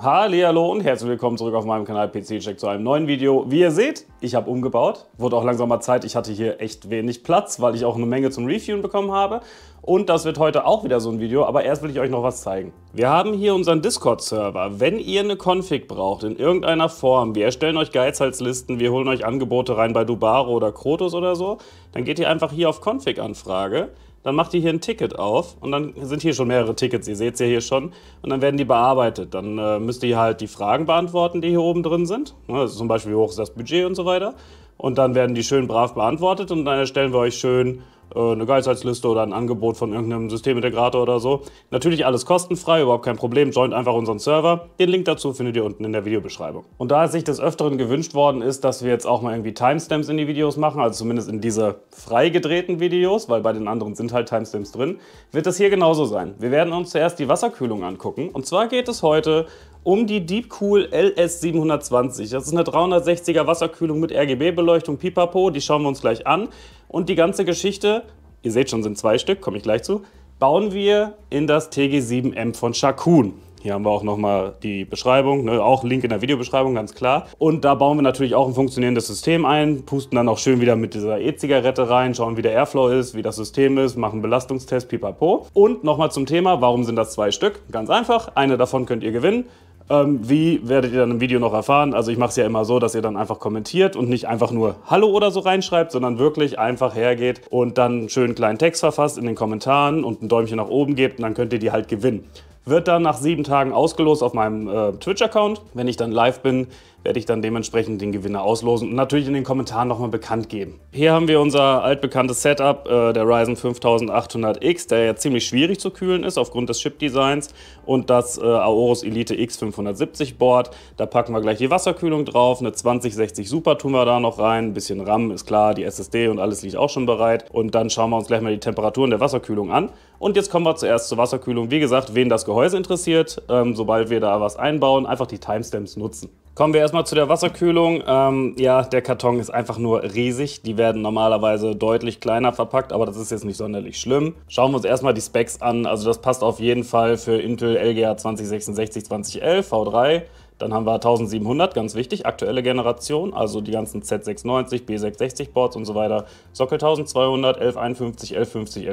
Hallo und herzlich willkommen zurück auf meinem Kanal PC Check zu einem neuen Video. Wie ihr seht, ich habe umgebaut, wurde auch langsam mal Zeit. Ich hatte hier echt wenig Platz, weil ich auch eine Menge zum Reviewen bekommen habe. Und das wird heute auch wieder so ein Video, aber erst will ich euch noch was zeigen. Wir haben hier unseren Discord-Server. Wenn ihr eine Config braucht in irgendeiner Form, wir erstellen euch Geizhalslisten, wir holen euch Angebote rein bei Dubaro oder Krotos oder so, dann geht ihr einfach hier auf Config-Anfrage dann macht ihr hier ein Ticket auf und dann sind hier schon mehrere Tickets, ihr seht es ja hier schon, und dann werden die bearbeitet. Dann äh, müsst ihr halt die Fragen beantworten, die hier oben drin sind, ne? also zum Beispiel, wie hoch ist das Budget und so weiter. Und dann werden die schön brav beantwortet und dann erstellen wir euch schön äh, eine Geizheitsliste oder ein Angebot von irgendeinem Systemintegrator oder so. Natürlich alles kostenfrei, überhaupt kein Problem, joint einfach unseren Server. Den Link dazu findet ihr unten in der Videobeschreibung. Und da es sich des Öfteren gewünscht worden ist, dass wir jetzt auch mal irgendwie Timestamps in die Videos machen, also zumindest in diese frei gedrehten Videos, weil bei den anderen sind halt Timestamps drin, wird das hier genauso sein. Wir werden uns zuerst die Wasserkühlung angucken und zwar geht es heute um die Deepcool LS720. Das ist eine 360er Wasserkühlung mit RGB-Beleuchtung, pipapo, die schauen wir uns gleich an. Und die ganze Geschichte, ihr seht schon, sind zwei Stück, komme ich gleich zu, bauen wir in das TG7M von Shakun. Hier haben wir auch nochmal die Beschreibung, ne? auch Link in der Videobeschreibung, ganz klar. Und da bauen wir natürlich auch ein funktionierendes System ein, pusten dann auch schön wieder mit dieser E-Zigarette rein, schauen, wie der Airflow ist, wie das System ist, machen Belastungstest, pipapo. Und nochmal zum Thema, warum sind das zwei Stück? Ganz einfach, eine davon könnt ihr gewinnen. Ähm, wie werdet ihr dann im Video noch erfahren? Also ich mache es ja immer so, dass ihr dann einfach kommentiert und nicht einfach nur Hallo oder so reinschreibt, sondern wirklich einfach hergeht und dann einen schönen kleinen Text verfasst in den Kommentaren und ein Däumchen nach oben gebt und dann könnt ihr die halt gewinnen wird dann nach sieben Tagen ausgelost auf meinem äh, Twitch-Account. Wenn ich dann live bin, werde ich dann dementsprechend den Gewinner auslosen und natürlich in den Kommentaren nochmal bekannt geben. Hier haben wir unser altbekanntes Setup, äh, der Ryzen 5800X, der ja ziemlich schwierig zu kühlen ist aufgrund des Chip-Designs und das äh, Aorus Elite X570 Board. Da packen wir gleich die Wasserkühlung drauf, eine 2060 Super tun wir da noch rein, ein bisschen RAM ist klar, die SSD und alles liegt auch schon bereit und dann schauen wir uns gleich mal die Temperaturen der Wasserkühlung an. Und jetzt kommen wir zuerst zur Wasserkühlung. Wie gesagt, wen das Gehäuse interessiert, ähm, sobald wir da was einbauen, einfach die Timestamps nutzen. Kommen wir erstmal zu der Wasserkühlung. Ähm, ja, der Karton ist einfach nur riesig. Die werden normalerweise deutlich kleiner verpackt, aber das ist jetzt nicht sonderlich schlimm. Schauen wir uns erstmal die Specs an. Also das passt auf jeden Fall für Intel LGA 2066 2011 V3. Dann haben wir 1700, ganz wichtig, aktuelle Generation, also die ganzen Z690, B660 Boards und so weiter. Sockel 1200, 1151, 1150,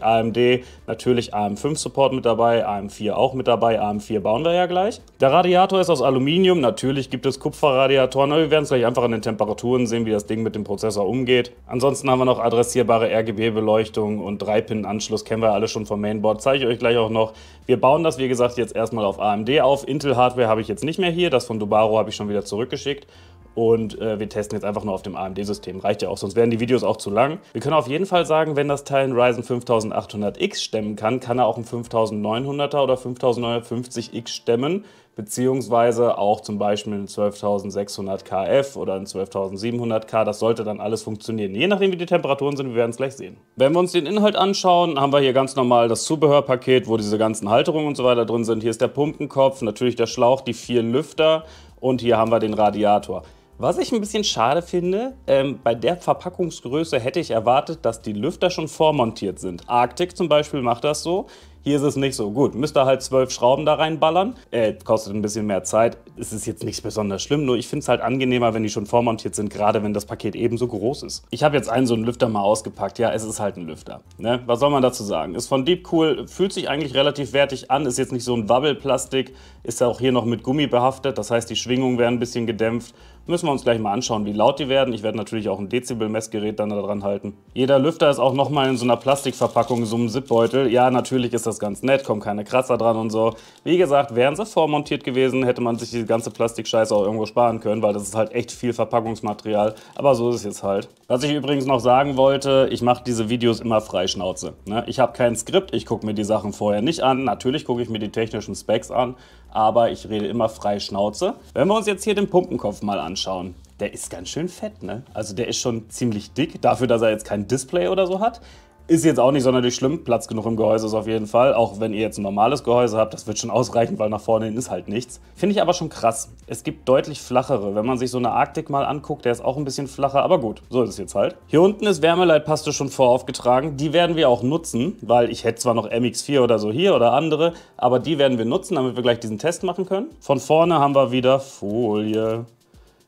1155, AMD, natürlich AM5 Support mit dabei, AM4 auch mit dabei, AM4 bauen wir ja gleich. Der Radiator ist aus Aluminium, natürlich gibt es Kupferradiatoren, aber wir werden es gleich einfach an den Temperaturen sehen, wie das Ding mit dem Prozessor umgeht. Ansonsten haben wir noch adressierbare RGB-Beleuchtung und 3-Pin-Anschluss, kennen wir alle schon vom Mainboard, zeige ich euch gleich auch noch. Wir bauen das, wie gesagt, jetzt erstmal auf AMD auf. Intel-Hardware habe ich jetzt nicht mehr hier. Das von Dubaro habe ich schon wieder zurückgeschickt. Und äh, wir testen jetzt einfach nur auf dem AMD-System. Reicht ja auch, sonst wären die Videos auch zu lang. Wir können auf jeden Fall sagen, wenn das Teil ein Ryzen 5800X stemmen kann, kann er auch ein 5900er oder 5950X stemmen beziehungsweise auch zum Beispiel ein 12.600 KF oder ein 12.700 K. Das sollte dann alles funktionieren. Je nachdem, wie die Temperaturen sind, wir werden es gleich sehen. Wenn wir uns den Inhalt anschauen, haben wir hier ganz normal das Zubehörpaket, wo diese ganzen Halterungen und so weiter drin sind. Hier ist der Pumpenkopf, natürlich der Schlauch, die vier Lüfter und hier haben wir den Radiator. Was ich ein bisschen schade finde, ähm, bei der Verpackungsgröße hätte ich erwartet, dass die Lüfter schon vormontiert sind. Arctic zum Beispiel macht das so. Hier ist es nicht so. Gut, müsst ihr halt zwölf Schrauben da reinballern. Äh, kostet ein bisschen mehr Zeit. Es ist jetzt nichts besonders schlimm, nur ich finde es halt angenehmer, wenn die schon vormontiert sind, gerade wenn das Paket ebenso groß ist. Ich habe jetzt einen so einen Lüfter mal ausgepackt. Ja, es ist halt ein Lüfter. Ne? Was soll man dazu sagen? Ist von Deep Cool, fühlt sich eigentlich relativ wertig an, ist jetzt nicht so ein Wabbelplastik, ist auch hier noch mit Gummi behaftet. Das heißt, die Schwingungen werden ein bisschen gedämpft. Müssen wir uns gleich mal anschauen, wie laut die werden. Ich werde natürlich auch ein Dezibel-Messgerät dann daran halten. Jeder Lüfter ist auch nochmal in so einer Plastikverpackung, so einem Zipbeutel. Ja, natürlich ist das ganz nett, kommen keine Kratzer dran und so. Wie gesagt, wären sie vormontiert gewesen, hätte man sich diese ganze Plastikscheiße auch irgendwo sparen können, weil das ist halt echt viel Verpackungsmaterial. Aber so ist es jetzt halt. Was ich übrigens noch sagen wollte, ich mache diese Videos immer freischnauze. Ne? Ich habe kein Skript, ich gucke mir die Sachen vorher nicht an. Natürlich gucke ich mir die technischen Specs an, aber ich rede immer frei Schnauze. Wenn wir uns jetzt hier den Pumpenkopf mal anschauen, der ist ganz schön fett, ne? Also der ist schon ziemlich dick, dafür, dass er jetzt kein Display oder so hat. Ist jetzt auch nicht sonderlich schlimm. Platz genug im Gehäuse ist auf jeden Fall. Auch wenn ihr jetzt ein normales Gehäuse habt, das wird schon ausreichen, weil nach vorne hin ist halt nichts. Finde ich aber schon krass. Es gibt deutlich flachere. Wenn man sich so eine Arktik mal anguckt, der ist auch ein bisschen flacher. Aber gut, so ist es jetzt halt. Hier unten ist Wärmeleitpaste schon voraufgetragen. Die werden wir auch nutzen, weil ich hätte zwar noch MX4 oder so hier oder andere, aber die werden wir nutzen, damit wir gleich diesen Test machen können. Von vorne haben wir wieder Folie.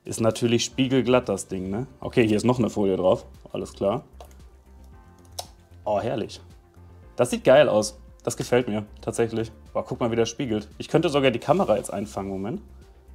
Ist natürlich spiegelglatt, das Ding, ne? Okay, hier ist noch eine Folie drauf. Alles klar. Oh, herrlich. Das sieht geil aus. Das gefällt mir tatsächlich. Boah, guck mal, wie das spiegelt. Ich könnte sogar die Kamera jetzt einfangen. Moment.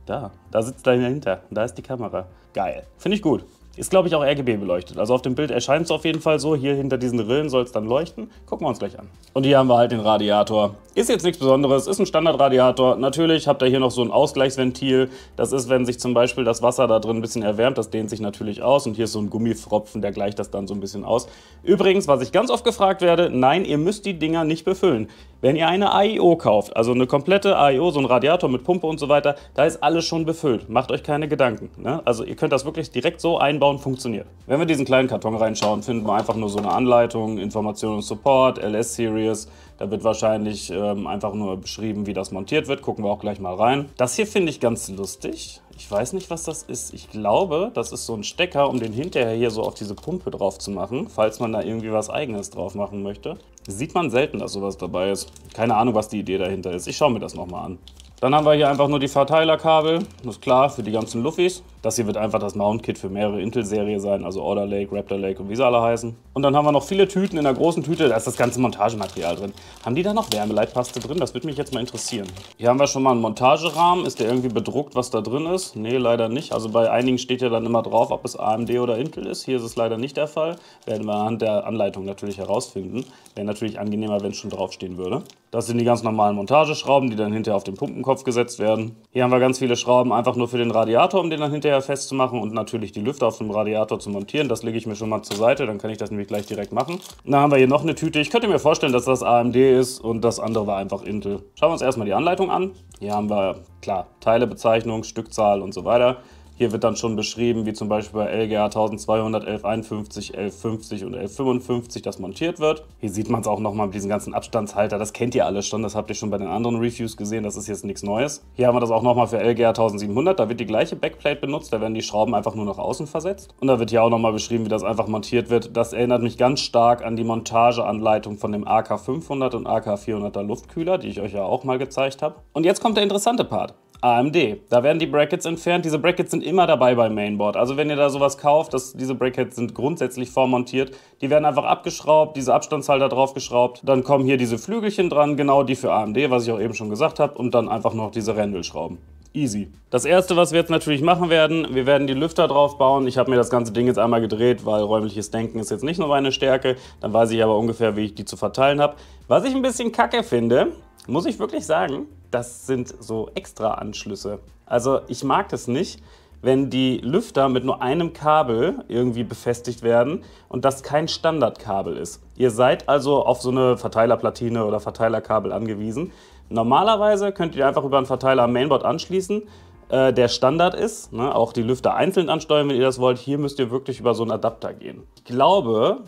Da, da sitzt er dahinter. Da ist die Kamera. Geil. Finde ich gut. Ist, glaube ich, auch RGB beleuchtet. Also auf dem Bild erscheint es auf jeden Fall so. Hier hinter diesen Rillen soll es dann leuchten. Gucken wir uns gleich an. Und hier haben wir halt den Radiator. Ist jetzt nichts Besonderes, ist ein Standardradiator. Natürlich habt ihr hier noch so ein Ausgleichsventil. Das ist, wenn sich zum Beispiel das Wasser da drin ein bisschen erwärmt, das dehnt sich natürlich aus. Und hier ist so ein Gummifropfen, der gleicht das dann so ein bisschen aus. Übrigens, was ich ganz oft gefragt werde, nein, ihr müsst die Dinger nicht befüllen. Wenn ihr eine AIO kauft, also eine komplette AIO, so ein Radiator mit Pumpe und so weiter, da ist alles schon befüllt. Macht euch keine Gedanken. Ne? Also ihr könnt das wirklich direkt so einbauen, funktioniert. Wenn wir diesen kleinen Karton reinschauen, finden wir einfach nur so eine Anleitung, Informationen und Support, LS-Series, da wird wahrscheinlich ähm, einfach nur beschrieben, wie das montiert wird. Gucken wir auch gleich mal rein. Das hier finde ich ganz lustig. Ich weiß nicht, was das ist. Ich glaube, das ist so ein Stecker, um den hinterher hier so auf diese Pumpe drauf zu machen, falls man da irgendwie was Eigenes drauf machen möchte. Sieht man selten, dass sowas dabei ist. Keine Ahnung, was die Idee dahinter ist. Ich schaue mir das nochmal an. Dann haben wir hier einfach nur die Verteilerkabel. Das ist klar, für die ganzen Luffys. Das hier wird einfach das Mount-Kit für mehrere Intel-Serie sein, also Order Lake, Raptor Lake und wie sie alle heißen. Und dann haben wir noch viele Tüten in der großen Tüte, da ist das ganze Montagematerial drin. Haben die da noch Wärmeleitpaste drin? Das würde mich jetzt mal interessieren. Hier haben wir schon mal einen Montagerahmen. Ist der irgendwie bedruckt, was da drin ist? Nee, leider nicht. Also bei einigen steht ja dann immer drauf, ob es AMD oder Intel ist. Hier ist es leider nicht der Fall. Werden wir anhand der Anleitung natürlich herausfinden. Wäre natürlich angenehmer, wenn es schon draufstehen würde. Das sind die ganz normalen Montageschrauben, die dann hinterher auf den Pumpenkopf gesetzt werden. Hier haben wir ganz viele Schrauben einfach nur für den Radiator, um den dann hinterher Drehleier festzumachen und natürlich die Lüfter auf dem Radiator zu montieren. Das lege ich mir schon mal zur Seite, dann kann ich das nämlich gleich direkt machen. Dann haben wir hier noch eine Tüte. Ich könnte mir vorstellen, dass das AMD ist und das andere war einfach Intel. Schauen wir uns erstmal die Anleitung an. Hier haben wir, klar, Teilebezeichnung, Stückzahl und so weiter. Hier wird dann schon beschrieben, wie zum Beispiel bei LGA 1200, 1151, 1150 und 1155 das montiert wird. Hier sieht man es auch nochmal mit diesen ganzen Abstandshalter. Das kennt ihr alle schon, das habt ihr schon bei den anderen Reviews gesehen. Das ist jetzt nichts Neues. Hier haben wir das auch nochmal für LGA 1700. Da wird die gleiche Backplate benutzt. Da werden die Schrauben einfach nur nach außen versetzt. Und da wird hier auch nochmal beschrieben, wie das einfach montiert wird. Das erinnert mich ganz stark an die Montageanleitung von dem AK 500 und AK 400er Luftkühler, die ich euch ja auch mal gezeigt habe. Und jetzt kommt der interessante Part. AMD. Da werden die Brackets entfernt. Diese Brackets sind immer dabei beim Mainboard. Also wenn ihr da sowas kauft, dass diese Brackets sind grundsätzlich vormontiert. Die werden einfach abgeschraubt, diese Abstandshalter draufgeschraubt. Dann kommen hier diese Flügelchen dran, genau die für AMD, was ich auch eben schon gesagt habe. Und dann einfach noch diese Rändelschrauben. Easy. Das erste, was wir jetzt natürlich machen werden, wir werden die Lüfter drauf bauen. Ich habe mir das ganze Ding jetzt einmal gedreht, weil räumliches Denken ist jetzt nicht nur meine Stärke. Dann weiß ich aber ungefähr, wie ich die zu verteilen habe. Was ich ein bisschen kacke finde, muss ich wirklich sagen, das sind so extra Anschlüsse. Also ich mag das nicht wenn die Lüfter mit nur einem Kabel irgendwie befestigt werden und das kein Standardkabel ist. Ihr seid also auf so eine Verteilerplatine oder Verteilerkabel angewiesen. Normalerweise könnt ihr einfach über einen Verteiler am Mainboard anschließen, äh, der Standard ist. Ne? Auch die Lüfter einzeln ansteuern, wenn ihr das wollt. Hier müsst ihr wirklich über so einen Adapter gehen. Ich glaube,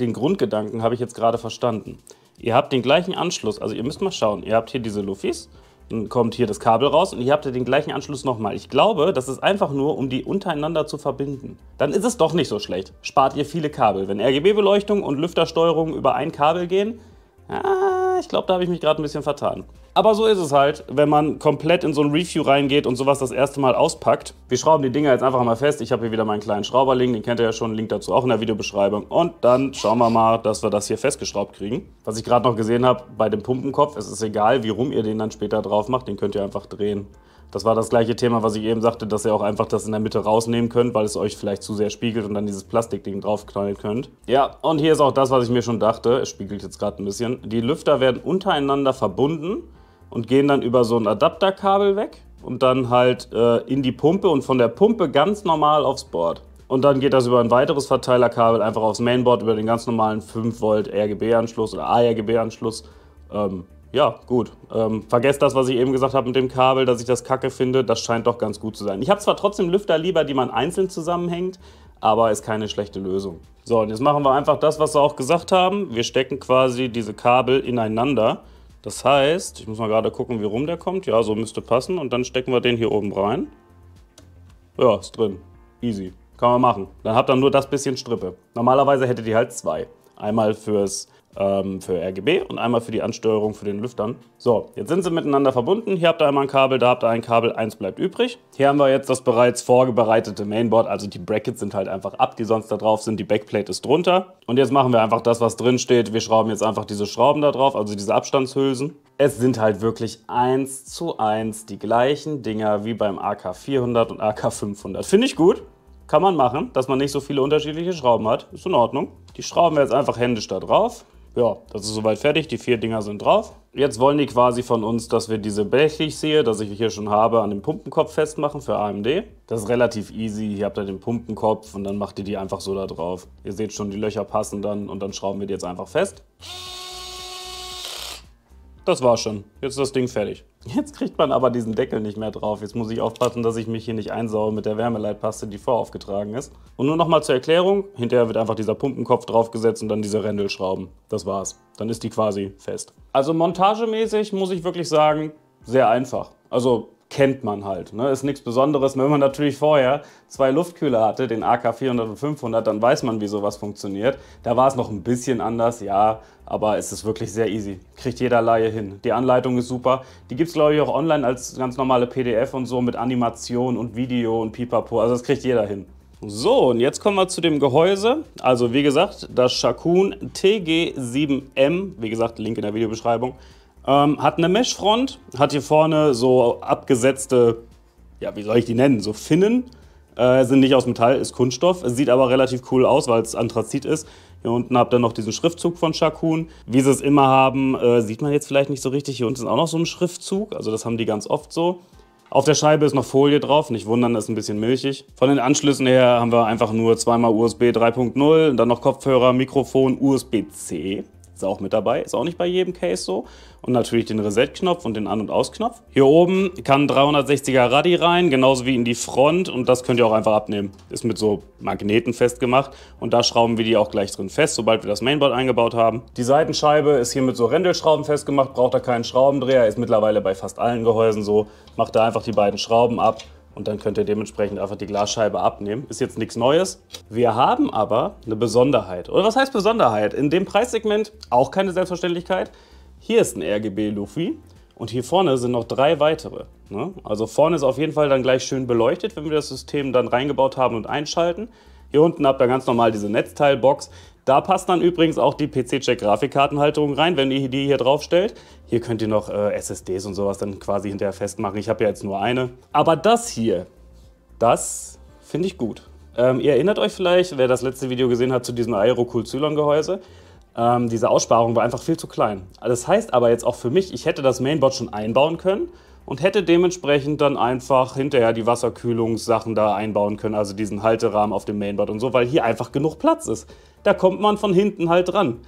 den Grundgedanken habe ich jetzt gerade verstanden. Ihr habt den gleichen Anschluss, also ihr müsst mal schauen. Ihr habt hier diese Luffis kommt hier das Kabel raus und hier habt ihr den gleichen Anschluss nochmal. Ich glaube, das ist einfach nur, um die untereinander zu verbinden. Dann ist es doch nicht so schlecht. Spart ihr viele Kabel. Wenn RGB-Beleuchtung und Lüftersteuerung über ein Kabel gehen, ah, ich glaube, da habe ich mich gerade ein bisschen vertan. Aber so ist es halt, wenn man komplett in so ein Review reingeht und sowas das erste Mal auspackt. Wir schrauben die Dinger jetzt einfach mal fest. Ich habe hier wieder meinen kleinen Schrauberling, den kennt ihr ja schon, Link dazu auch in der Videobeschreibung. Und dann schauen wir mal, dass wir das hier festgeschraubt kriegen. Was ich gerade noch gesehen habe, bei dem Pumpenkopf, es ist egal, wie rum ihr den dann später drauf macht, den könnt ihr einfach drehen. Das war das gleiche Thema, was ich eben sagte, dass ihr auch einfach das in der Mitte rausnehmen könnt, weil es euch vielleicht zu sehr spiegelt und dann dieses Plastikding draufknallen könnt. Ja, und hier ist auch das, was ich mir schon dachte. Es spiegelt jetzt gerade ein bisschen. Die Lüfter werden untereinander verbunden und gehen dann über so ein Adapterkabel weg und dann halt äh, in die Pumpe und von der Pumpe ganz normal aufs Board. Und dann geht das über ein weiteres Verteilerkabel einfach aufs Mainboard über den ganz normalen 5 Volt RGB-Anschluss oder ARGB-Anschluss. Ähm, ja, gut. Ähm, vergesst das, was ich eben gesagt habe mit dem Kabel, dass ich das kacke finde. Das scheint doch ganz gut zu sein. Ich habe zwar trotzdem Lüfter lieber, die man einzeln zusammenhängt, aber ist keine schlechte Lösung. So, und jetzt machen wir einfach das, was wir auch gesagt haben. Wir stecken quasi diese Kabel ineinander. Das heißt, ich muss mal gerade gucken, wie rum der kommt. Ja, so müsste passen. Und dann stecken wir den hier oben rein. Ja, ist drin. Easy. Kann man machen. Dann habt ihr nur das bisschen Strippe. Normalerweise hättet ihr halt zwei. Einmal fürs ähm, für RGB und einmal für die Ansteuerung für den Lüftern. So, jetzt sind sie miteinander verbunden. Hier habt ihr einmal ein Kabel, da habt ihr ein Kabel, eins bleibt übrig. Hier haben wir jetzt das bereits vorbereitete Mainboard, also die Brackets sind halt einfach ab, die sonst da drauf sind, die Backplate ist drunter. Und jetzt machen wir einfach das, was drin steht. Wir schrauben jetzt einfach diese Schrauben da drauf, also diese Abstandshülsen. Es sind halt wirklich eins zu eins die gleichen Dinger wie beim AK400 und AK500. Finde ich gut. Kann man machen, dass man nicht so viele unterschiedliche Schrauben hat. Ist in Ordnung. Die schrauben wir jetzt einfach händisch da drauf. Ja, das ist soweit fertig. Die vier Dinger sind drauf. Jetzt wollen die quasi von uns, dass wir diese Blech, die ich ich hier schon habe, an dem Pumpenkopf festmachen für AMD. Das ist relativ easy. Hier habt ihr den Pumpenkopf und dann macht ihr die einfach so da drauf. Ihr seht schon, die Löcher passen dann und dann schrauben wir die jetzt einfach fest das war schon. Jetzt ist das Ding fertig. Jetzt kriegt man aber diesen Deckel nicht mehr drauf. Jetzt muss ich aufpassen, dass ich mich hier nicht einsaue mit der Wärmeleitpaste, die voraufgetragen ist. Und nur nochmal zur Erklärung. Hinterher wird einfach dieser Pumpenkopf draufgesetzt und dann diese Rändelschrauben. Das war's. Dann ist die quasi fest. Also montagemäßig muss ich wirklich sagen, sehr einfach. Also kennt man halt. Ne? Ist nichts Besonderes. Wenn man natürlich vorher zwei Luftkühler hatte, den AK 400 und 500, dann weiß man, wie sowas funktioniert. Da war es noch ein bisschen anders, ja, aber es ist wirklich sehr easy. Kriegt jeder Laie hin. Die Anleitung ist super. Die gibt es, glaube ich, auch online als ganz normale PDF und so mit Animation und Video und Pipapo. Also das kriegt jeder hin. So, und jetzt kommen wir zu dem Gehäuse. Also wie gesagt, das Shakun TG7M, wie gesagt, Link in der Videobeschreibung. Ähm, hat eine Meshfront, hat hier vorne so abgesetzte, ja, wie soll ich die nennen, so Finnen. Äh, sind nicht aus Metall, ist Kunststoff. Sieht aber relativ cool aus, weil es Anthrazit ist. Hier unten habt ihr noch diesen Schriftzug von Shakun. Wie sie es immer haben, äh, sieht man jetzt vielleicht nicht so richtig. Hier unten ist auch noch so ein Schriftzug, also das haben die ganz oft so. Auf der Scheibe ist noch Folie drauf, nicht wundern, ist ein bisschen milchig. Von den Anschlüssen her haben wir einfach nur zweimal USB 3.0, dann noch Kopfhörer, Mikrofon, USB-C ist auch mit dabei. Ist auch nicht bei jedem Case so. Und natürlich den Reset-Knopf und den An- und Aus-Knopf. Hier oben kann 360er Radi rein, genauso wie in die Front. Und das könnt ihr auch einfach abnehmen. Ist mit so Magneten festgemacht. Und da schrauben wir die auch gleich drin fest, sobald wir das Mainboard eingebaut haben. Die Seitenscheibe ist hier mit so Rändelschrauben festgemacht. Braucht da keinen Schraubendreher. Ist mittlerweile bei fast allen Gehäusen so. Macht da einfach die beiden Schrauben ab und dann könnt ihr dementsprechend einfach die Glasscheibe abnehmen. Ist jetzt nichts Neues. Wir haben aber eine Besonderheit. Oder was heißt Besonderheit? In dem Preissegment auch keine Selbstverständlichkeit. Hier ist ein RGB-Lufi und hier vorne sind noch drei weitere. Ne? Also vorne ist auf jeden Fall dann gleich schön beleuchtet, wenn wir das System dann reingebaut haben und einschalten. Hier unten habt ihr ganz normal diese Netzteilbox. Da passt dann übrigens auch die PC-Check-Grafikkartenhalterung rein, wenn ihr die hier drauf stellt. Hier könnt ihr noch äh, SSDs und sowas dann quasi hinterher festmachen. Ich habe ja jetzt nur eine. Aber das hier, das finde ich gut. Ähm, ihr erinnert euch vielleicht, wer das letzte Video gesehen hat, zu diesem Aerocool Zylon-Gehäuse. Ähm, diese Aussparung war einfach viel zu klein. Das heißt aber jetzt auch für mich, ich hätte das Mainboard schon einbauen können und hätte dementsprechend dann einfach hinterher die Wasserkühlungssachen da einbauen können, also diesen Halterahmen auf dem Mainboard und so, weil hier einfach genug Platz ist da kommt man von hinten halt dran.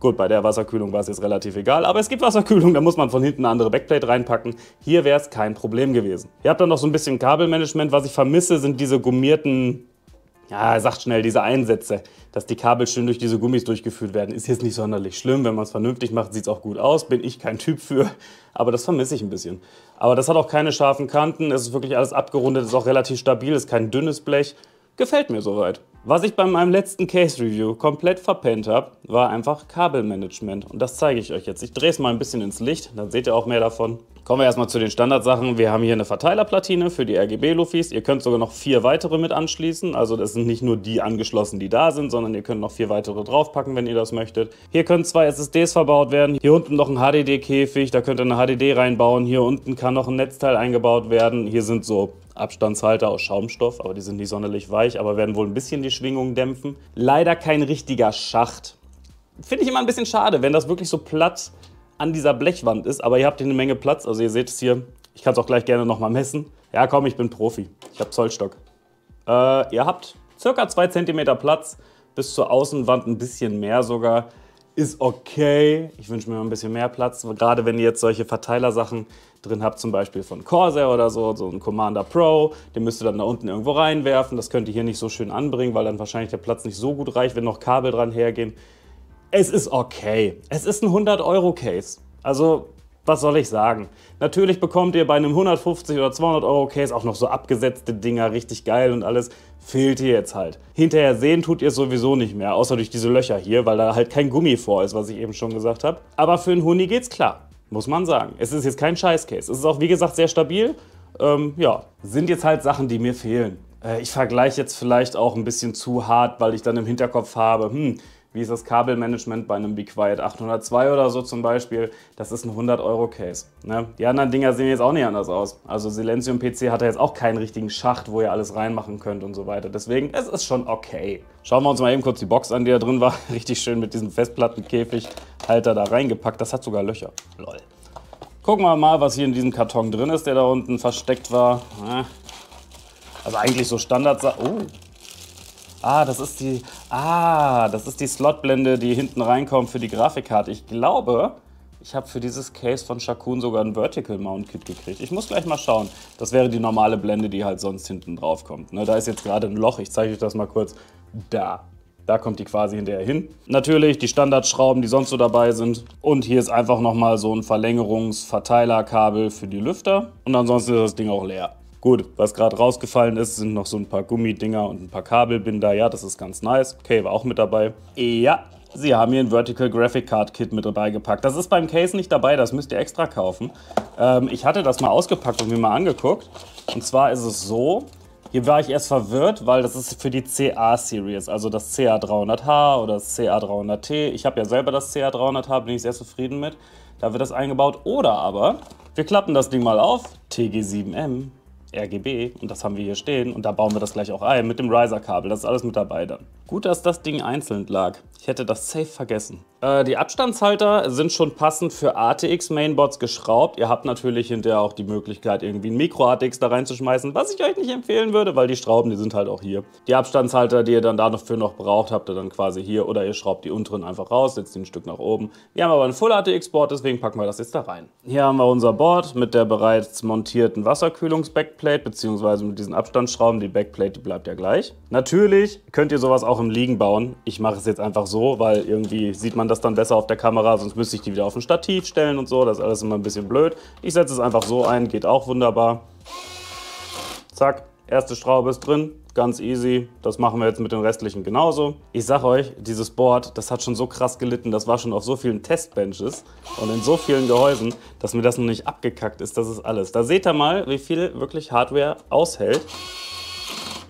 Gut, bei der Wasserkühlung war es jetzt relativ egal, aber es gibt Wasserkühlung, da muss man von hinten eine andere Backplate reinpacken. Hier wäre es kein Problem gewesen. Ihr habt dann noch so ein bisschen Kabelmanagement. Was ich vermisse, sind diese gummierten ja, sagt schnell diese Einsätze, dass die Kabel schön durch diese Gummis durchgeführt werden, ist jetzt nicht sonderlich schlimm. Wenn man es vernünftig macht, sieht es auch gut aus. Bin ich kein Typ für, aber das vermisse ich ein bisschen. Aber das hat auch keine scharfen Kanten, es ist wirklich alles abgerundet, ist auch relativ stabil, ist kein dünnes Blech. Gefällt mir soweit. Was ich bei meinem letzten Case Review komplett verpennt habe, war einfach Kabelmanagement. Und das zeige ich euch jetzt. Ich drehe es mal ein bisschen ins Licht, dann seht ihr auch mehr davon. Kommen wir erstmal zu den Standardsachen. Wir haben hier eine Verteilerplatine für die RGB-Lufis. Ihr könnt sogar noch vier weitere mit anschließen. Also das sind nicht nur die angeschlossen, die da sind, sondern ihr könnt noch vier weitere draufpacken, wenn ihr das möchtet. Hier können zwei SSDs verbaut werden. Hier unten noch ein HDD-Käfig, da könnt ihr eine HDD reinbauen. Hier unten kann noch ein Netzteil eingebaut werden. Hier sind so Abstandshalter aus Schaumstoff, aber die sind nicht sonderlich weich, aber werden wohl ein bisschen die Schwingungen dämpfen. Leider kein richtiger Schacht. Finde ich immer ein bisschen schade, wenn das wirklich so platt an dieser Blechwand ist, aber ihr habt hier eine Menge Platz, also ihr seht es hier. Ich kann es auch gleich gerne nochmal messen. Ja komm, ich bin Profi. Ich habe Zollstock. Äh, ihr habt circa 2 cm Platz, bis zur Außenwand ein bisschen mehr sogar. Ist okay. Ich wünsche mir mal ein bisschen mehr Platz, gerade wenn ihr jetzt solche Verteilersachen drin habt, zum Beispiel von Corsair oder so, so ein Commander Pro, den müsst ihr dann da unten irgendwo reinwerfen. Das könnt ihr hier nicht so schön anbringen, weil dann wahrscheinlich der Platz nicht so gut reicht, wenn noch Kabel dran hergehen. Es ist okay. Es ist ein 100-Euro-Case. Also, was soll ich sagen? Natürlich bekommt ihr bei einem 150 oder 200 Euro Case auch noch so abgesetzte Dinger, richtig geil und alles. Fehlt ihr jetzt halt. Hinterher sehen tut ihr es sowieso nicht mehr, außer durch diese Löcher hier, weil da halt kein Gummi vor ist, was ich eben schon gesagt habe. Aber für einen Huni geht's klar. Muss man sagen. Es ist jetzt kein Scheiß-Case. Es ist auch, wie gesagt, sehr stabil. Ähm, ja, sind jetzt halt Sachen, die mir fehlen. Äh, ich vergleiche jetzt vielleicht auch ein bisschen zu hart, weil ich dann im Hinterkopf habe, hm, wie ist das Kabelmanagement bei einem Be Quiet 802 oder so zum Beispiel? Das ist ein 100-Euro-Case. Ne? Die anderen Dinger sehen jetzt auch nicht anders aus. Also Silenzium PC hat ja jetzt auch keinen richtigen Schacht, wo ihr alles reinmachen könnt und so weiter. Deswegen, es ist schon okay. Schauen wir uns mal eben kurz die Box an, die da drin war. Richtig schön mit diesem Festplattenkäfighalter da reingepackt. Das hat sogar Löcher. Lol. Gucken wir mal, was hier in diesem Karton drin ist, der da unten versteckt war. Also eigentlich so Standard... Oh, Ah, das ist die. Ah, das ist die Slotblende, die hinten reinkommt für die Grafikkarte. Ich glaube, ich habe für dieses Case von Shakun sogar ein Vertical Mount Kit gekriegt. Ich muss gleich mal schauen. Das wäre die normale Blende, die halt sonst hinten drauf kommt. Ne, da ist jetzt gerade ein Loch. Ich zeige euch das mal kurz. Da. Da kommt die quasi hinterher hin. Natürlich die Standardschrauben, die sonst so dabei sind. Und hier ist einfach nochmal so ein Verlängerungsverteilerkabel für die Lüfter. Und ansonsten ist das Ding auch leer. Gut, was gerade rausgefallen ist, sind noch so ein paar Gummidinger und ein paar Kabelbinder. Ja, das ist ganz nice. Okay, war auch mit dabei. Ja, sie haben hier ein Vertical Graphic Card Kit mit dabei gepackt. Das ist beim Case nicht dabei, das müsst ihr extra kaufen. Ähm, ich hatte das mal ausgepackt und mir mal angeguckt. Und zwar ist es so, hier war ich erst verwirrt, weil das ist für die CA-Series, also das CA300H oder das CA300T. Ich habe ja selber das CA300H, bin ich sehr zufrieden mit. Da wird das eingebaut. Oder aber, wir klappen das Ding mal auf, TG7M. RGB und das haben wir hier stehen und da bauen wir das gleich auch ein mit dem Riser-Kabel. Das ist alles mit dabei dann. Gut, dass das Ding einzeln lag. Ich hätte das safe vergessen. Äh, die Abstandshalter sind schon passend für ATX Mainboards geschraubt. Ihr habt natürlich hinterher auch die Möglichkeit, irgendwie ein Micro ATX da reinzuschmeißen, was ich euch nicht empfehlen würde, weil die Schrauben, die sind halt auch hier. Die Abstandshalter, die ihr dann dafür noch braucht, habt ihr dann quasi hier oder ihr schraubt die unteren einfach raus, setzt die ein Stück nach oben. Wir haben aber ein Full ATX Board, deswegen packen wir das jetzt da rein. Hier haben wir unser Board mit der bereits montierten Wasserkühlungs-Backplate, beziehungsweise mit diesen Abstandsschrauben. Die Backplate, die bleibt ja gleich. Natürlich könnt ihr sowas auch im Liegen bauen. Ich mache es jetzt einfach so so, weil irgendwie sieht man das dann besser auf der Kamera, sonst müsste ich die wieder auf ein Stativ stellen und so. Das ist alles immer ein bisschen blöd. Ich setze es einfach so ein, geht auch wunderbar. Zack, erste Schraube ist drin, ganz easy. Das machen wir jetzt mit den restlichen genauso. Ich sag euch, dieses Board, das hat schon so krass gelitten, das war schon auf so vielen Testbenches und in so vielen Gehäusen, dass mir das noch nicht abgekackt ist, das ist alles. Da seht ihr mal, wie viel wirklich Hardware aushält.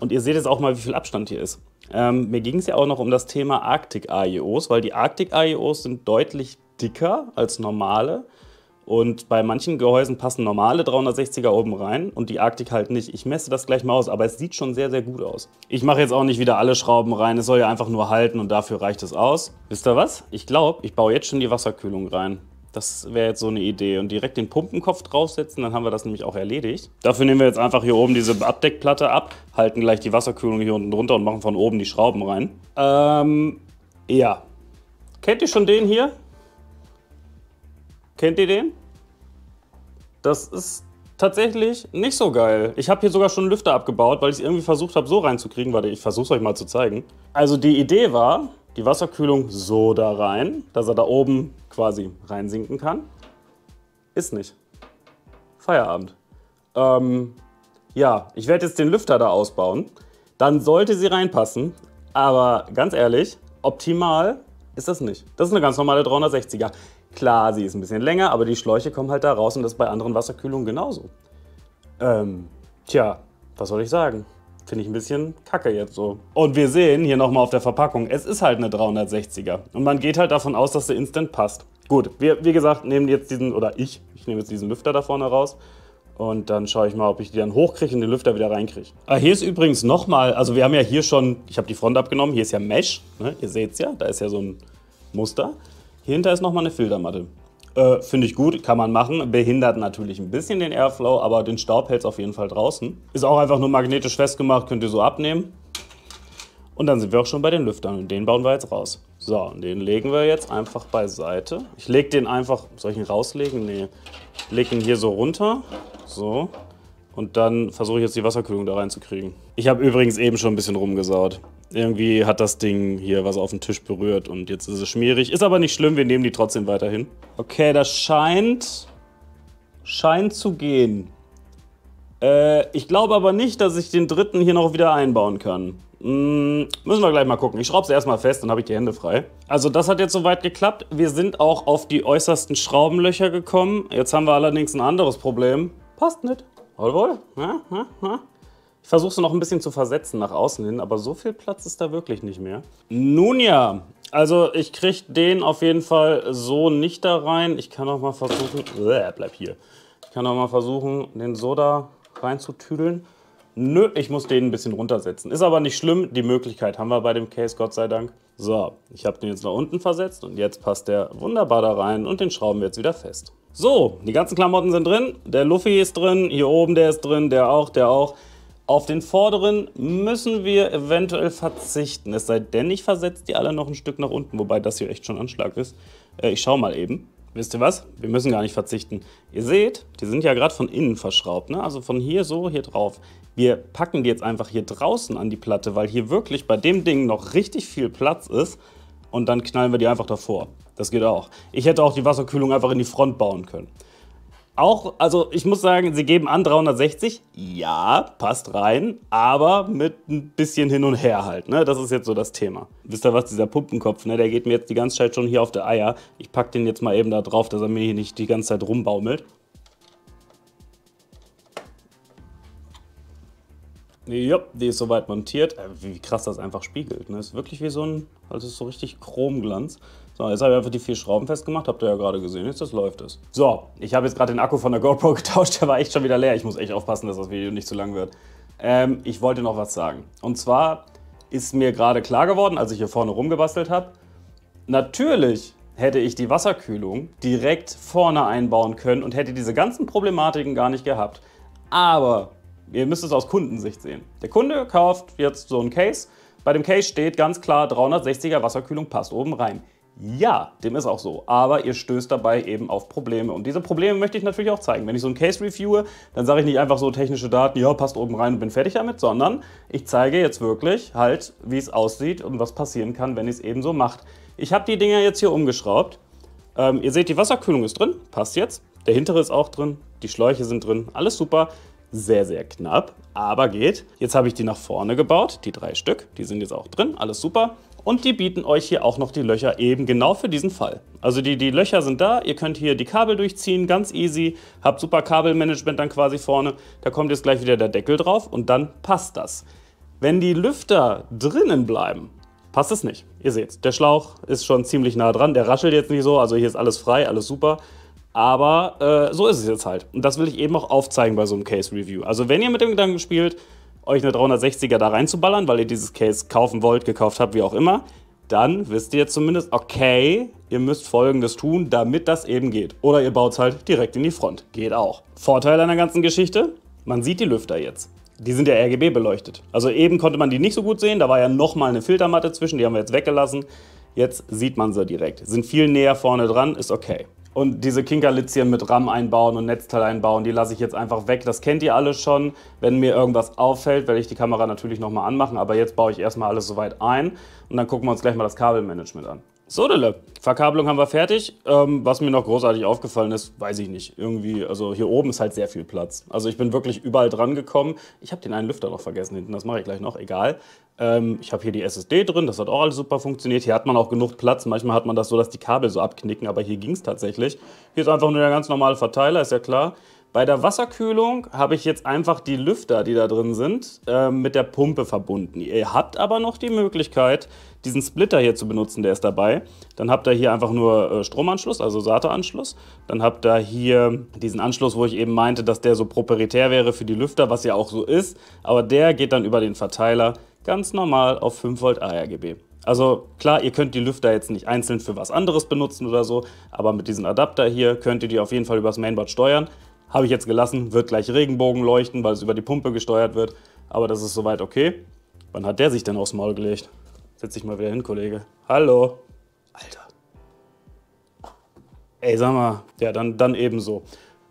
Und ihr seht jetzt auch mal, wie viel Abstand hier ist. Ähm, mir ging es ja auch noch um das Thema Arktik-AIOs, e weil die Arktik-AIOs e sind deutlich dicker als normale. Und bei manchen Gehäusen passen normale 360er oben rein und die Arktik halt nicht. Ich messe das gleich mal aus, aber es sieht schon sehr, sehr gut aus. Ich mache jetzt auch nicht wieder alle Schrauben rein, es soll ja einfach nur halten und dafür reicht es aus. Wisst ihr was? Ich glaube, ich baue jetzt schon die Wasserkühlung rein. Das wäre jetzt so eine Idee. Und direkt den Pumpenkopf draufsetzen, dann haben wir das nämlich auch erledigt. Dafür nehmen wir jetzt einfach hier oben diese Abdeckplatte ab, halten gleich die Wasserkühlung hier unten drunter und machen von oben die Schrauben rein. Ähm, ja. Kennt ihr schon den hier? Kennt ihr den? Das ist tatsächlich nicht so geil. Ich habe hier sogar schon einen Lüfter abgebaut, weil ich es irgendwie versucht habe, so reinzukriegen. Warte, ich versuche es euch mal zu zeigen. Also die Idee war, die Wasserkühlung so da rein, dass er da oben quasi reinsinken kann. Ist nicht. Feierabend. Ähm, ja, ich werde jetzt den Lüfter da ausbauen. Dann sollte sie reinpassen. Aber ganz ehrlich, optimal ist das nicht. Das ist eine ganz normale 360er. Klar, sie ist ein bisschen länger, aber die Schläuche kommen halt da raus und das ist bei anderen Wasserkühlungen genauso. Ähm, tja, was soll ich sagen? Finde ich ein bisschen kacke jetzt so. Und wir sehen hier nochmal auf der Verpackung, es ist halt eine 360er. Und man geht halt davon aus, dass sie instant passt. Gut, wir, wie gesagt, nehmen jetzt diesen, oder ich, ich nehme jetzt diesen Lüfter da vorne raus. Und dann schaue ich mal, ob ich die dann hochkriege und den Lüfter wieder reinkriege. Ah, hier ist übrigens nochmal, also wir haben ja hier schon, ich habe die Front abgenommen, hier ist ja Mesh, ne? ihr seht es ja, da ist ja so ein Muster. Hier hinter ist nochmal eine Filtermatte. Äh, finde ich gut, kann man machen. Behindert natürlich ein bisschen den Airflow, aber den Staub hält es auf jeden Fall draußen. Ist auch einfach nur magnetisch festgemacht, könnt ihr so abnehmen. Und dann sind wir auch schon bei den Lüftern und den bauen wir jetzt raus. So, und den legen wir jetzt einfach beiseite. Ich lege den einfach, soll ich ihn rauslegen? Nee. Ich lege ihn hier so runter, so. Und dann versuche ich jetzt die Wasserkühlung da reinzukriegen. Ich habe übrigens eben schon ein bisschen rumgesaut. Irgendwie hat das Ding hier was auf den Tisch berührt und jetzt ist es schmierig. Ist aber nicht schlimm, wir nehmen die trotzdem weiterhin. Okay, das scheint... scheint zu gehen. Äh, ich glaube aber nicht, dass ich den dritten hier noch wieder einbauen kann. Hm, müssen wir gleich mal gucken. Ich schraube es erstmal fest, dann habe ich die Hände frei. Also das hat jetzt soweit geklappt. Wir sind auch auf die äußersten Schraubenlöcher gekommen. Jetzt haben wir allerdings ein anderes Problem. Passt nicht. Jawohl. Ja, ja, ja. Ich versuche es noch ein bisschen zu versetzen nach außen hin, aber so viel Platz ist da wirklich nicht mehr. Nun ja, also ich kriege den auf jeden Fall so nicht da rein. Ich kann auch mal versuchen, äh, bleib hier. Ich kann auch mal versuchen, den so Soda reinzutüdeln. Nö, ich muss den ein bisschen runtersetzen. Ist aber nicht schlimm, die Möglichkeit haben wir bei dem Case, Gott sei Dank. So, ich habe den jetzt nach unten versetzt und jetzt passt der wunderbar da rein und den schrauben wir jetzt wieder fest. So, die ganzen Klamotten sind drin, der Luffy ist drin, hier oben der ist drin, der auch, der auch. Auf den vorderen müssen wir eventuell verzichten, es sei denn, ich versetze die alle noch ein Stück nach unten, wobei das hier echt schon Anschlag ist. Äh, ich schaue mal eben. Wisst ihr was? Wir müssen gar nicht verzichten. Ihr seht, die sind ja gerade von innen verschraubt, ne? also von hier so hier drauf. Wir packen die jetzt einfach hier draußen an die Platte, weil hier wirklich bei dem Ding noch richtig viel Platz ist und dann knallen wir die einfach davor. Das geht auch. Ich hätte auch die Wasserkühlung einfach in die Front bauen können. Auch, also ich muss sagen, sie geben an 360, ja, passt rein, aber mit ein bisschen hin und her halt, ne? Das ist jetzt so das Thema. Wisst ihr was, dieser Pumpenkopf, ne? Der geht mir jetzt die ganze Zeit schon hier auf der Eier. Ich packe den jetzt mal eben da drauf, dass er mir hier nicht die ganze Zeit rumbaumelt. Jupp, die ist soweit montiert. Äh, wie krass das einfach spiegelt, ne? Ist wirklich wie so ein, also ist so richtig Chromglanz. So, jetzt habe ich einfach die vier Schrauben festgemacht, habt ihr ja gerade gesehen. Jetzt das läuft es. So, ich habe jetzt gerade den Akku von der GoPro getauscht, der war echt schon wieder leer. Ich muss echt aufpassen, dass das Video nicht zu lang wird. Ähm, ich wollte noch was sagen. Und zwar ist mir gerade klar geworden, als ich hier vorne rumgebastelt habe, natürlich hätte ich die Wasserkühlung direkt vorne einbauen können und hätte diese ganzen Problematiken gar nicht gehabt. Aber ihr müsst es aus Kundensicht sehen. Der Kunde kauft jetzt so ein Case. Bei dem Case steht ganz klar 360er Wasserkühlung passt oben rein. Ja, dem ist auch so. Aber ihr stößt dabei eben auf Probleme. Und diese Probleme möchte ich natürlich auch zeigen. Wenn ich so ein Case reviewe, dann sage ich nicht einfach so technische Daten, ja, passt oben rein und bin fertig damit, sondern ich zeige jetzt wirklich halt, wie es aussieht und was passieren kann, wenn ich es eben so macht. Ich habe die Dinger jetzt hier umgeschraubt. Ähm, ihr seht, die Wasserkühlung ist drin, passt jetzt. Der hintere ist auch drin, die Schläuche sind drin, alles super. Sehr, sehr knapp, aber geht. Jetzt habe ich die nach vorne gebaut, die drei Stück, die sind jetzt auch drin, alles super. Und die bieten euch hier auch noch die Löcher eben genau für diesen Fall. Also die, die Löcher sind da, ihr könnt hier die Kabel durchziehen, ganz easy, habt super Kabelmanagement dann quasi vorne. Da kommt jetzt gleich wieder der Deckel drauf und dann passt das. Wenn die Lüfter drinnen bleiben, passt es nicht. Ihr seht, der Schlauch ist schon ziemlich nah dran, der raschelt jetzt nicht so, also hier ist alles frei, alles super. Aber äh, so ist es jetzt halt. Und das will ich eben auch aufzeigen bei so einem Case Review. Also wenn ihr mit dem Gedanken spielt, euch eine 360er da reinzuballern, weil ihr dieses Case kaufen wollt, gekauft habt, wie auch immer, dann wisst ihr zumindest, okay, ihr müsst folgendes tun, damit das eben geht. Oder ihr baut es halt direkt in die Front. Geht auch. Vorteil an der ganzen Geschichte? Man sieht die Lüfter jetzt. Die sind ja RGB beleuchtet. Also eben konnte man die nicht so gut sehen, da war ja nochmal eine Filtermatte zwischen, die haben wir jetzt weggelassen. Jetzt sieht man sie direkt. Sind viel näher vorne dran, ist okay. Und diese Kinkerlitzchen mit RAM einbauen und Netzteil einbauen, die lasse ich jetzt einfach weg. Das kennt ihr alle schon. Wenn mir irgendwas auffällt, werde ich die Kamera natürlich nochmal anmachen. Aber jetzt baue ich erstmal alles soweit ein und dann gucken wir uns gleich mal das Kabelmanagement an. So, Dille. Verkabelung haben wir fertig. Ähm, was mir noch großartig aufgefallen ist, weiß ich nicht. Irgendwie, also hier oben ist halt sehr viel Platz. Also ich bin wirklich überall dran gekommen. Ich habe den einen Lüfter noch vergessen hinten, das mache ich gleich noch, egal. Ähm, ich habe hier die SSD drin, das hat auch alles super funktioniert. Hier hat man auch genug Platz. Manchmal hat man das so, dass die Kabel so abknicken, aber hier ging es tatsächlich. Hier ist einfach nur der ganz normale Verteiler, ist ja klar. Bei der Wasserkühlung habe ich jetzt einfach die Lüfter, die da drin sind, ähm, mit der Pumpe verbunden. Ihr habt aber noch die Möglichkeit, diesen Splitter hier zu benutzen, der ist dabei. Dann habt ihr hier einfach nur äh, Stromanschluss, also SATA-Anschluss. Dann habt ihr hier diesen Anschluss, wo ich eben meinte, dass der so proprietär wäre für die Lüfter, was ja auch so ist. Aber der geht dann über den Verteiler ganz normal auf 5 Volt ARGB. Also klar, ihr könnt die Lüfter jetzt nicht einzeln für was anderes benutzen oder so, aber mit diesem Adapter hier könnt ihr die auf jeden Fall übers Mainboard steuern. Habe ich jetzt gelassen, wird gleich Regenbogen leuchten, weil es über die Pumpe gesteuert wird. Aber das ist soweit okay. Wann hat der sich denn aufs Maul gelegt? Setz dich mal wieder hin, Kollege. Hallo. Alter. Ey, sag mal, ja, dann, dann ebenso.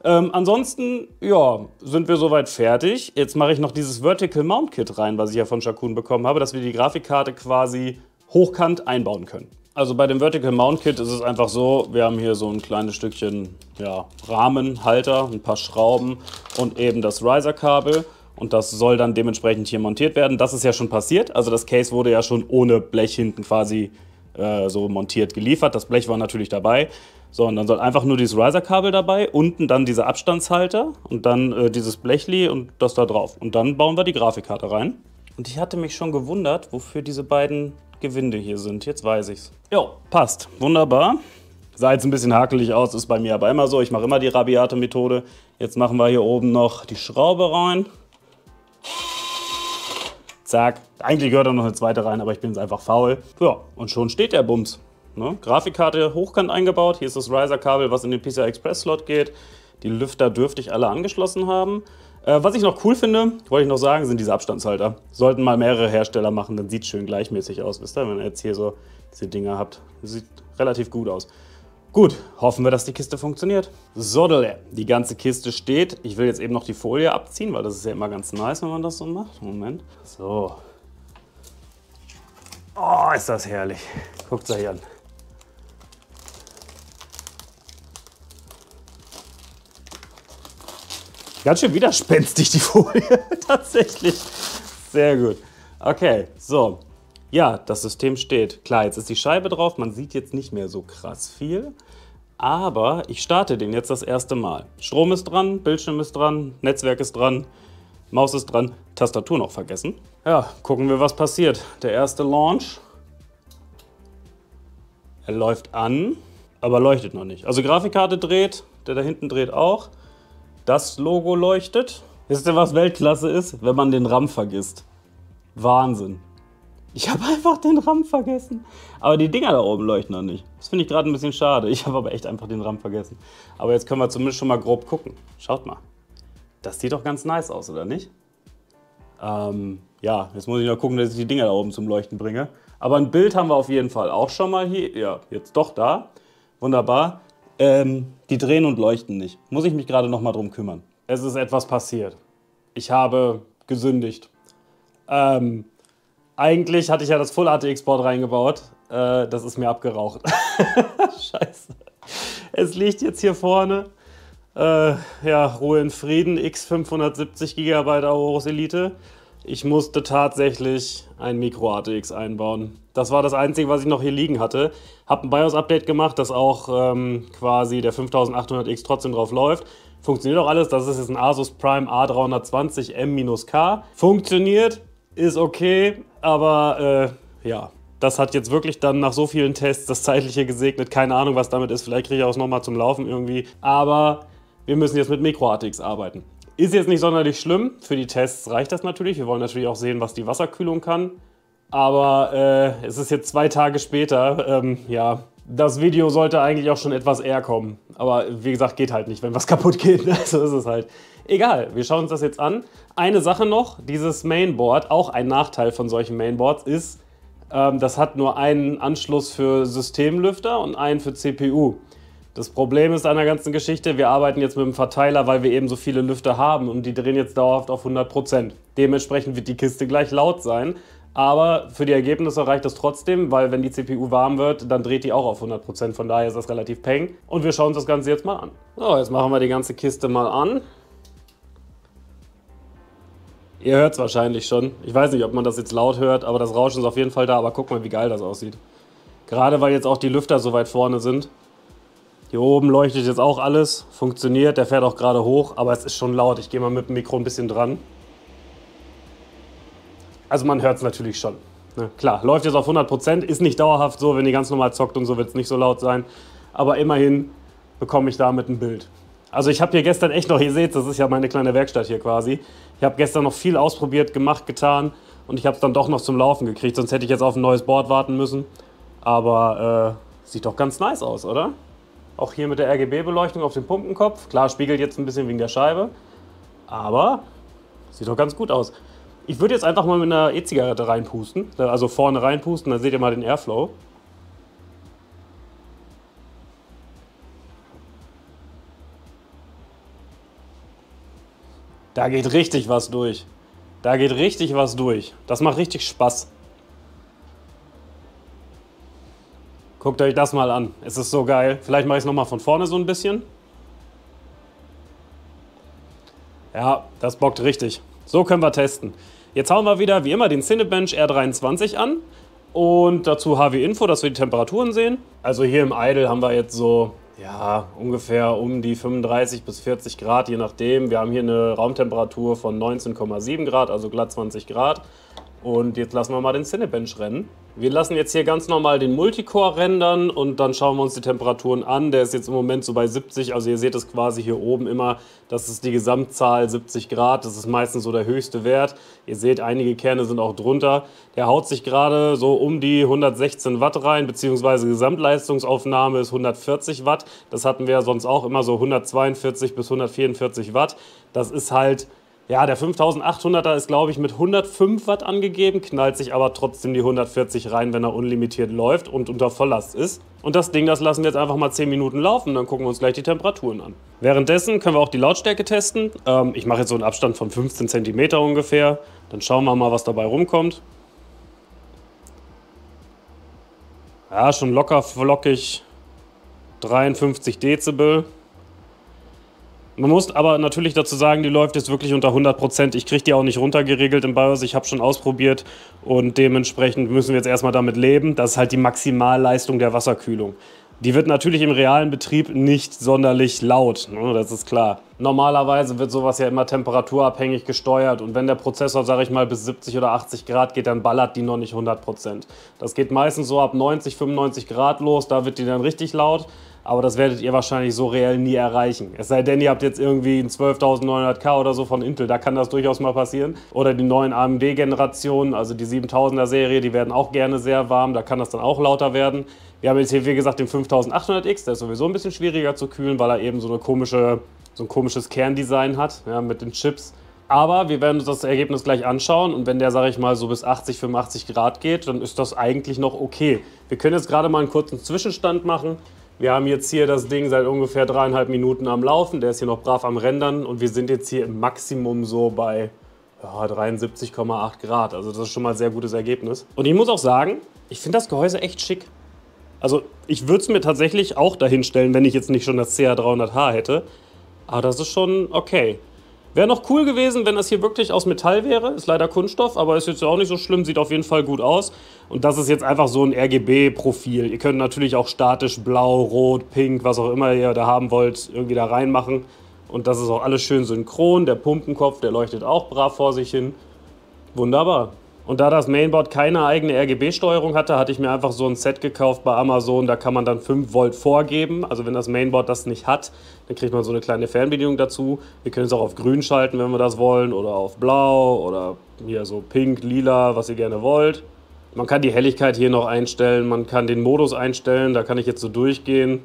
Ähm, ansonsten, ja, sind wir soweit fertig. Jetzt mache ich noch dieses Vertical Mount Kit rein, was ich ja von Shakun bekommen habe, dass wir die Grafikkarte quasi hochkant einbauen können. Also bei dem Vertical Mount Kit ist es einfach so, wir haben hier so ein kleines Stückchen ja, Rahmenhalter, ein paar Schrauben und eben das Riser-Kabel. Und das soll dann dementsprechend hier montiert werden. Das ist ja schon passiert. Also das Case wurde ja schon ohne Blech hinten quasi äh, so montiert geliefert. Das Blech war natürlich dabei. So, und dann soll einfach nur dieses Riser-Kabel dabei, unten dann dieser Abstandshalter und dann äh, dieses Blechli und das da drauf. Und dann bauen wir die Grafikkarte rein. Und ich hatte mich schon gewundert, wofür diese beiden Gewinde hier sind. Jetzt weiß ich's. Jo, passt. Wunderbar. Sah jetzt ein bisschen hakelig aus, ist bei mir aber immer so. Ich mache immer die rabiate Methode. Jetzt machen wir hier oben noch die Schraube rein. Zack. Eigentlich gehört da noch eine zweite rein, aber ich bin jetzt einfach faul. Ja, und schon steht der Bums. Ne? Grafikkarte hochkant eingebaut. Hier ist das Riser-Kabel, was in den PCI Express-Slot geht. Die Lüfter dürfte ich alle angeschlossen haben. Äh, was ich noch cool finde, wollte ich noch sagen, sind diese Abstandshalter. Sollten mal mehrere Hersteller machen, dann sieht es schön gleichmäßig aus, wisst ihr, wenn ihr jetzt hier so diese Dinger habt. Sieht relativ gut aus. Gut, hoffen wir, dass die Kiste funktioniert. Soddele, die ganze Kiste steht. Ich will jetzt eben noch die Folie abziehen, weil das ist ja immer ganz nice, wenn man das so macht. Moment. So. Oh, ist das herrlich. Guckt euch an. Ganz schön widerspenstig die Folie, tatsächlich. Sehr gut. Okay, so. Ja, das System steht. Klar, jetzt ist die Scheibe drauf, man sieht jetzt nicht mehr so krass viel. Aber ich starte den jetzt das erste Mal. Strom ist dran, Bildschirm ist dran, Netzwerk ist dran, Maus ist dran, Tastatur noch vergessen. Ja, gucken wir, was passiert. Der erste Launch. Er läuft an, aber leuchtet noch nicht. Also Grafikkarte dreht, der da hinten dreht auch. Das Logo leuchtet. Wisst ihr, was Weltklasse ist? Wenn man den RAM vergisst. Wahnsinn. Ich habe einfach den RAM vergessen. Aber die Dinger da oben leuchten noch nicht. Das finde ich gerade ein bisschen schade. Ich habe aber echt einfach den RAM vergessen. Aber jetzt können wir zumindest schon mal grob gucken. Schaut mal. Das sieht doch ganz nice aus, oder nicht? Ähm, ja, jetzt muss ich noch gucken, dass ich die Dinger da oben zum Leuchten bringe. Aber ein Bild haben wir auf jeden Fall auch schon mal hier. Ja, jetzt doch da. Wunderbar. Ähm, die drehen und leuchten nicht. Muss ich mich gerade nochmal drum kümmern. Es ist etwas passiert. Ich habe gesündigt. Ähm, eigentlich hatte ich ja das Full ATX Board reingebaut. Äh, das ist mir abgeraucht. Scheiße. Es liegt jetzt hier vorne. Äh, ja, Ruhe in Frieden. X570 GB Aorus Elite. Ich musste tatsächlich ein Micro ATX einbauen. Das war das Einzige, was ich noch hier liegen hatte. Hab ein BIOS-Update gemacht, dass auch ähm, quasi der 5800X trotzdem drauf läuft. Funktioniert auch alles. Das ist jetzt ein Asus Prime A320 M-K. Funktioniert, ist okay, aber äh, ja, das hat jetzt wirklich dann nach so vielen Tests das Zeitliche gesegnet. Keine Ahnung, was damit ist. Vielleicht kriege ich auch es nochmal zum Laufen irgendwie. Aber wir müssen jetzt mit Micro ATX arbeiten. Ist jetzt nicht sonderlich schlimm. Für die Tests reicht das natürlich. Wir wollen natürlich auch sehen, was die Wasserkühlung kann. Aber äh, es ist jetzt zwei Tage später. Ähm, ja, das Video sollte eigentlich auch schon etwas eher kommen. Aber wie gesagt, geht halt nicht, wenn was kaputt geht. Also ist es halt. Egal, wir schauen uns das jetzt an. Eine Sache noch, dieses Mainboard, auch ein Nachteil von solchen Mainboards ist, ähm, das hat nur einen Anschluss für Systemlüfter und einen für CPU. Das Problem ist an der ganzen Geschichte, wir arbeiten jetzt mit dem Verteiler, weil wir eben so viele Lüfter haben und die drehen jetzt dauerhaft auf 100%. Dementsprechend wird die Kiste gleich laut sein, aber für die Ergebnisse reicht das trotzdem, weil wenn die CPU warm wird, dann dreht die auch auf 100%, von daher ist das relativ peng. Und wir schauen uns das Ganze jetzt mal an. So, jetzt machen wir die ganze Kiste mal an. Ihr hört es wahrscheinlich schon. Ich weiß nicht, ob man das jetzt laut hört, aber das Rauschen ist auf jeden Fall da. Aber guck mal, wie geil das aussieht. Gerade weil jetzt auch die Lüfter so weit vorne sind. Hier oben leuchtet jetzt auch alles, funktioniert, der fährt auch gerade hoch, aber es ist schon laut. Ich gehe mal mit dem Mikro ein bisschen dran. Also man hört es natürlich schon. Ne? Klar, läuft jetzt auf 100%, Prozent, ist nicht dauerhaft so, wenn die ganz normal zockt und so wird es nicht so laut sein. Aber immerhin bekomme ich damit ein Bild. Also ich habe hier gestern echt noch, ihr seht, das ist ja meine kleine Werkstatt hier quasi. Ich habe gestern noch viel ausprobiert, gemacht, getan und ich habe es dann doch noch zum Laufen gekriegt, sonst hätte ich jetzt auf ein neues Board warten müssen. Aber äh, sieht doch ganz nice aus, oder? Auch hier mit der RGB-Beleuchtung auf dem Pumpenkopf. Klar, spiegelt jetzt ein bisschen wegen der Scheibe, aber sieht doch ganz gut aus. Ich würde jetzt einfach mal mit einer E-Zigarette reinpusten, äh, also vorne reinpusten, dann seht ihr mal den Airflow. Da geht richtig was durch. Da geht richtig was durch. Das macht richtig Spaß. Guckt euch das mal an. Es ist so geil. Vielleicht mache ich es nochmal von vorne so ein bisschen. Ja, das bockt richtig. So können wir testen. Jetzt hauen wir wieder wie immer den Cinebench R23 an und dazu HW Info, dass wir die Temperaturen sehen. Also hier im Idle haben wir jetzt so ja, ungefähr um die 35 bis 40 Grad, je nachdem. Wir haben hier eine Raumtemperatur von 19,7 Grad, also glatt 20 Grad. Und jetzt lassen wir mal den Cinebench rennen. Wir lassen jetzt hier ganz normal den Multicore rendern und dann schauen wir uns die Temperaturen an. Der ist jetzt im Moment so bei 70, also ihr seht es quasi hier oben immer, das ist die Gesamtzahl 70 Grad, das ist meistens so der höchste Wert. Ihr seht, einige Kerne sind auch drunter. Der haut sich gerade so um die 116 Watt rein, beziehungsweise Gesamtleistungsaufnahme ist 140 Watt. Das hatten wir ja sonst auch immer so 142 bis 144 Watt. Das ist halt ja, der 5800er ist, glaube ich, mit 105 Watt angegeben, knallt sich aber trotzdem die 140 rein, wenn er unlimitiert läuft und unter Volllast ist. Und das Ding, das lassen wir jetzt einfach mal 10 Minuten laufen, dann gucken wir uns gleich die Temperaturen an. Währenddessen können wir auch die Lautstärke testen. Ähm, ich mache jetzt so einen Abstand von 15 cm ungefähr. Dann schauen wir mal, was dabei rumkommt. Ja, schon locker flockig 53 Dezibel. Man muss aber natürlich dazu sagen, die läuft jetzt wirklich unter 100 Prozent. Ich kriege die auch nicht runtergeregelt im BIOS. Ich habe schon ausprobiert und dementsprechend müssen wir jetzt erstmal damit leben. Das ist halt die Maximalleistung der Wasserkühlung. Die wird natürlich im realen Betrieb nicht sonderlich laut, ne? das ist klar. Normalerweise wird sowas ja immer temperaturabhängig gesteuert und wenn der Prozessor, sage ich mal, bis 70 oder 80 Grad geht, dann ballert die noch nicht 100 Prozent. Das geht meistens so ab 90, 95 Grad los, da wird die dann richtig laut. Aber das werdet ihr wahrscheinlich so reell nie erreichen. Es sei denn, ihr habt jetzt irgendwie einen 12.900K oder so von Intel, da kann das durchaus mal passieren. Oder die neuen AMD-Generationen, also die 7000er-Serie, die werden auch gerne sehr warm, da kann das dann auch lauter werden. Wir haben jetzt hier, wie gesagt, den 5800X, der ist sowieso ein bisschen schwieriger zu kühlen, weil er eben so, eine komische, so ein komisches Kerndesign hat ja, mit den Chips. Aber wir werden uns das Ergebnis gleich anschauen und wenn der, sage ich mal, so bis 80, 85 Grad geht, dann ist das eigentlich noch okay. Wir können jetzt gerade mal einen kurzen Zwischenstand machen. Wir haben jetzt hier das Ding seit ungefähr dreieinhalb Minuten am Laufen. Der ist hier noch brav am Rendern und wir sind jetzt hier im Maximum so bei ja, 73,8 Grad. Also das ist schon mal ein sehr gutes Ergebnis. Und ich muss auch sagen, ich finde das Gehäuse echt schick. Also ich würde es mir tatsächlich auch dahinstellen, wenn ich jetzt nicht schon das ca 300 h hätte. Aber das ist schon okay. Wäre noch cool gewesen, wenn das hier wirklich aus Metall wäre. Ist leider Kunststoff, aber ist jetzt auch nicht so schlimm. Sieht auf jeden Fall gut aus. Und das ist jetzt einfach so ein RGB-Profil. Ihr könnt natürlich auch statisch blau, rot, pink, was auch immer ihr da haben wollt, irgendwie da reinmachen. Und das ist auch alles schön synchron. Der Pumpenkopf, der leuchtet auch brav vor sich hin. Wunderbar. Und da das Mainboard keine eigene RGB-Steuerung hatte, hatte ich mir einfach so ein Set gekauft bei Amazon. Da kann man dann 5 Volt vorgeben. Also wenn das Mainboard das nicht hat, dann kriegt man so eine kleine Fernbedienung dazu. Wir können es auch auf grün schalten, wenn wir das wollen. Oder auf blau oder hier so pink, lila, was ihr gerne wollt. Man kann die Helligkeit hier noch einstellen. Man kann den Modus einstellen. Da kann ich jetzt so durchgehen.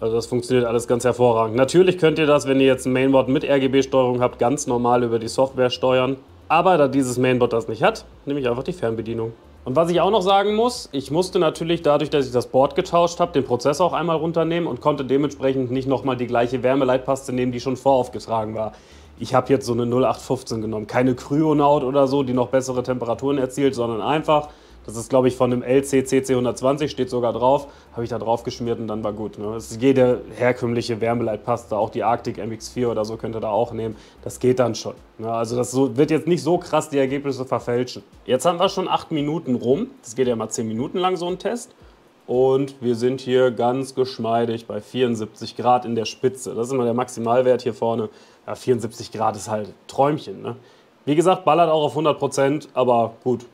Also das funktioniert alles ganz hervorragend. Natürlich könnt ihr das, wenn ihr jetzt ein Mainboard mit RGB-Steuerung habt, ganz normal über die Software steuern. Aber da dieses Mainboard das nicht hat, nehme ich einfach die Fernbedienung. Und was ich auch noch sagen muss, ich musste natürlich dadurch, dass ich das Board getauscht habe, den Prozessor auch einmal runternehmen und konnte dementsprechend nicht nochmal die gleiche Wärmeleitpaste nehmen, die schon voraufgetragen war. Ich habe jetzt so eine 0815 genommen. Keine Kryonaut oder so, die noch bessere Temperaturen erzielt, sondern einfach das ist, glaube ich, von einem LCCC 120, steht sogar drauf. Habe ich da drauf geschmiert und dann war gut. Ne? Das ist jede herkömmliche Wärmeleitpaste, auch die Arctic MX4 oder so könnt ihr da auch nehmen. Das geht dann schon. Ne? Also das so, wird jetzt nicht so krass die Ergebnisse verfälschen. Jetzt haben wir schon acht Minuten rum. Das geht ja mal zehn Minuten lang so ein Test. Und wir sind hier ganz geschmeidig bei 74 Grad in der Spitze. Das ist immer der Maximalwert hier vorne. Ja, 74 Grad ist halt Träumchen. Ne? Wie gesagt, ballert auch auf 100 Prozent, aber gut,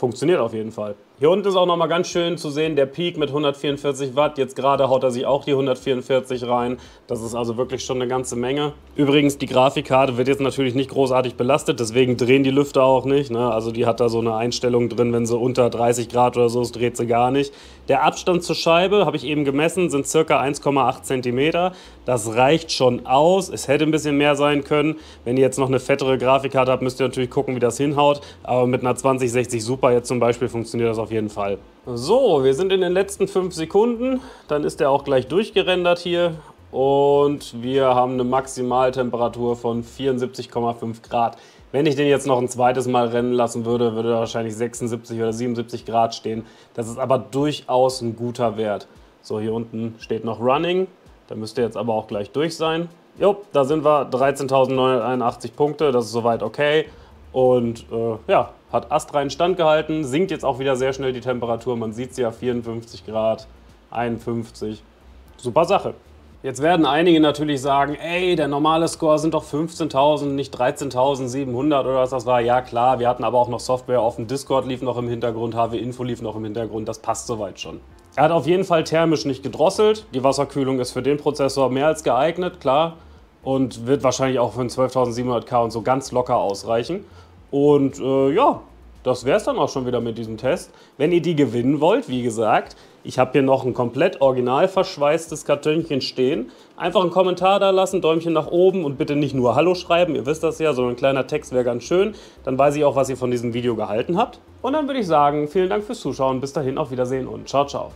funktioniert auf jeden Fall. Hier unten ist auch nochmal ganz schön zu sehen, der Peak mit 144 Watt. Jetzt gerade haut er sich auch die 144 rein. Das ist also wirklich schon eine ganze Menge. Übrigens, die Grafikkarte wird jetzt natürlich nicht großartig belastet, deswegen drehen die Lüfter auch nicht. Ne? Also die hat da so eine Einstellung drin, wenn sie unter 30 Grad oder so ist, dreht sie gar nicht. Der Abstand zur Scheibe, habe ich eben gemessen, sind circa 1,8 Zentimeter. Das reicht schon aus. Es hätte ein bisschen mehr sein können. Wenn ihr jetzt noch eine fettere Grafikkarte habt, müsst ihr natürlich gucken, wie das hinhaut. Aber mit einer 2060 Super jetzt zum Beispiel funktioniert das auf auf jeden Fall. So, wir sind in den letzten fünf Sekunden. Dann ist er auch gleich durchgerendert hier. Und wir haben eine Maximaltemperatur von 74,5 Grad. Wenn ich den jetzt noch ein zweites Mal rennen lassen würde, würde er wahrscheinlich 76 oder 77 Grad stehen. Das ist aber durchaus ein guter Wert. So, hier unten steht noch Running. Da müsste jetzt aber auch gleich durch sein. Jo, da sind wir. 13.981 Punkte, das ist soweit okay. Und äh, ja, hat astrein standgehalten, sinkt jetzt auch wieder sehr schnell die Temperatur. Man sieht sie ja 54 Grad, 51. Super Sache. Jetzt werden einige natürlich sagen, ey, der normale Score sind doch 15.000, nicht 13.700 oder was das war. Ja klar, wir hatten aber auch noch Software offen, Discord lief noch im Hintergrund, HW Info lief noch im Hintergrund, das passt soweit schon. Er hat auf jeden Fall thermisch nicht gedrosselt, die Wasserkühlung ist für den Prozessor mehr als geeignet, klar, und wird wahrscheinlich auch für einen 12.700K und so ganz locker ausreichen. Und äh, ja, das wäre es dann auch schon wieder mit diesem Test. Wenn ihr die gewinnen wollt, wie gesagt, ich habe hier noch ein komplett original verschweißtes Kartönchen stehen. Einfach einen Kommentar da lassen, Däumchen nach oben und bitte nicht nur Hallo schreiben, ihr wisst das ja, so ein kleiner Text wäre ganz schön. Dann weiß ich auch, was ihr von diesem Video gehalten habt. Und dann würde ich sagen, vielen Dank fürs Zuschauen, bis dahin auf Wiedersehen und ciao, ciao.